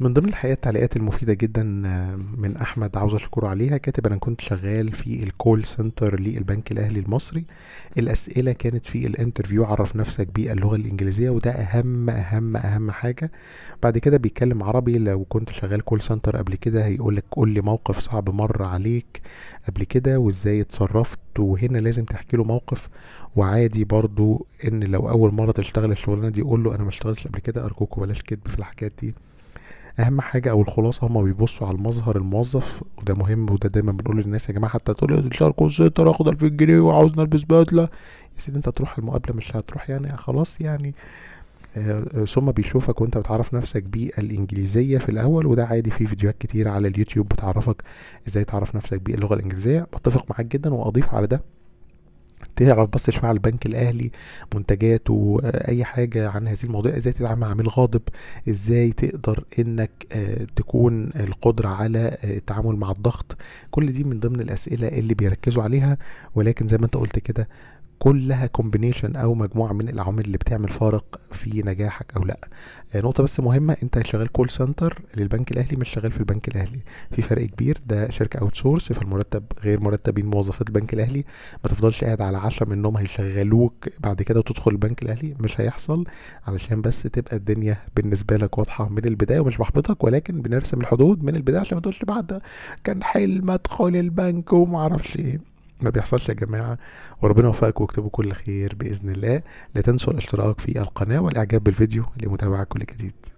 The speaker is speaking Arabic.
من ضمن الحقيقة التعليقات المفيدة جدا آه، من أحمد عاوز أشكره عليها كاتب أنا كنت شغال في الكول سنتر للبنك الأهلي المصري الأسئلة كانت في الانترفيو عرف نفسك باللغة الإنجليزية وده أهم أهم أهم حاجة بعد كده بيتكلم عربي لو كنت شغال كول سنتر قبل كده هيقولك قول لي موقف صعب مر عليك قبل كده وإزاي اتصرفت وهنا لازم تحكي له موقف وعادي برضو إن لو أول مرة تشتغل الشغلانة دي قول له أنا ما اشتغلتش قبل كده أرجوك بلاش كدب في الحكايات دي اهم حاجه او الخلاصه هما بيبصوا على المظهر الموظف وده مهم وده دايما بنقول للناس يا جماعه حتى تقول لي الشهر كل سنتر اخد 2000 جنيه وعاوز البس بدله يا سيدي انت تروح المقابله مش هتروح يعني خلاص يعني آه، آه، ثم بيشوفك وانت بتعرف نفسك بالانجليزيه في الاول وده عادي في فيديوهات كتير على اليوتيوب بتعرفك ازاي تعرف نفسك باللغه الانجليزيه بتفق معاك جدا واضيف على ده تعرف بس شويه على البنك الاهلي منتجاته اي حاجه عن هذه المواضيع ازاي تتعامل مع عميل غاضب ازاي تقدر انك آه، تكون القدره على آه، التعامل مع الضغط كل دي من ضمن الاسئله اللي بيركزوا عليها ولكن زي ما انت قلت كده كلها كومبينيشن او مجموعه من العوامل اللي بتعمل فارق في نجاحك او لا آه، نقطه بس مهمه انت شغال كول سنتر للبنك الاهلي مش شغال في البنك الاهلي في فرق كبير ده شركه اوت سورس فالمرتب غير مرتبين موظفات البنك الاهلي ما تفضلش قاعد على عشرة منهم هيشغلوك بعد كده وتدخل البنك الاهلي مش هيحصل علشان بس تبقى الدنيا بالنسبه لك واضحه من البدايه ومش بحبطك ولكن بنرسم الحدود من البدايه عشان ما تقولش بعد كان حلم ادخل البنك وما اعرفش ايه ما بيحصلش يا جماعة وربنا يوفقك واكتبوا كل خير بإذن الله لا تنسوا الاشتراك في القناة والإعجاب بالفيديو لمتابعة كل جديد